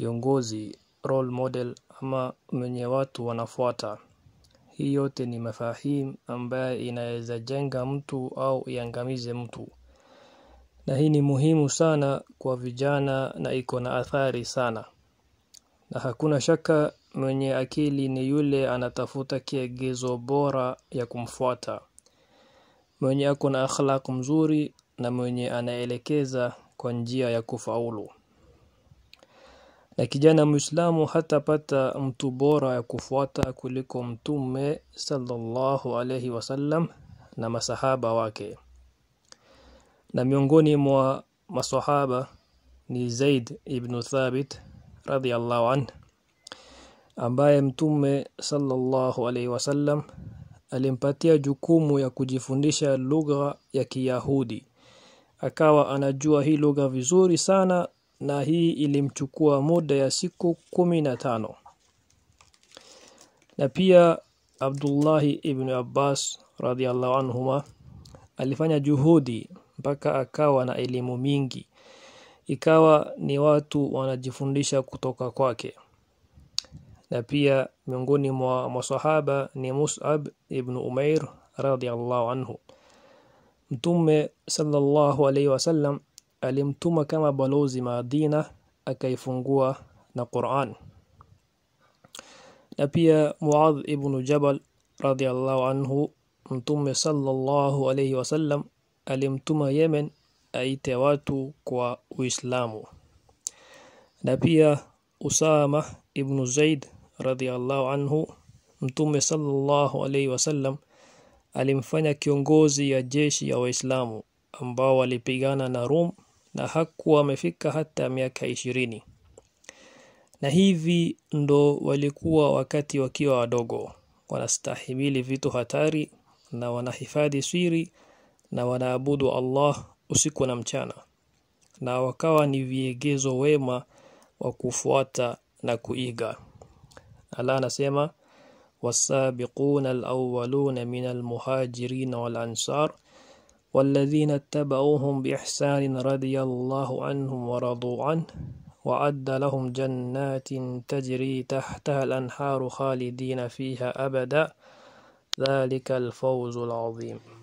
kiongozi, role model ama mwenye watu wanafuata. Hii yote ni mafahim ambaye inaweza jenga mtu au iangamize mtu, na hii ni muhimu sana kwa vijana na iko na athari sana, na hakuna shaka mwenye akili ni yule anatafuta kiegezo bora ya kumfuata, mwenye ako na akhlaq mzuri na mwenye anaelekeza kwa njia ya kufaulu na kijana Muislamu hatapata mtu bora ya kufuata kuliko Mtume sallallahu alayhi wasallam na masahaba wake. Na miongoni mwa masahaba ni Zaid ibn Thabit radhiallahu an ambaye Mtume sallallahu alayhi wasallam alimpatia jukumu ya kujifundisha lugha ya Kiyahudi. Akawa anajua hii lugha vizuri sana na hii ilimchukua muda ya siku kumi na tano na pia Abdullahi ibn Abbas radiallahu anhuma alifanya juhudi mpaka akawa na elimu mingi, ikawa ni watu wanajifundisha kutoka kwake. Na pia miongoni mwa masahaba ni Mus'ab ibn Umair radhiallahu anhu. Mtume sallallahu alaihi wasallam alimtuma kama balozi Madina akaifungua na Qur'an na pia Muadh ibn Jabal radhiallahu anhu mtume sallallahu alayhi wasallam alimtuma Yemen aite watu kwa Uislamu na pia Usama ibn Zaid radhiallahu anhu mtume sallallahu alayhi wasallam alimfanya kiongozi ya jeshi ya Waislamu ambao walipigana na Rum na hakuwa wamefika hata miaka ishirini na hivi ndo walikuwa wakati wakiwa wadogo wanastahimili vitu hatari na wanahifadhi siri na wanaabudu Allah usiku na mchana na wakawa ni viegezo wema wa kufuata na kuiga Allah anasema wasabiquna alawwaluna min muhajirin wal ansar والذين اتبعوهم بإحسان رضي الله عنهم ورضوا عنه وأد لهم جنات تجري تحتها الأنهار خالدين فيها أبدا ذلك الفوز العظيم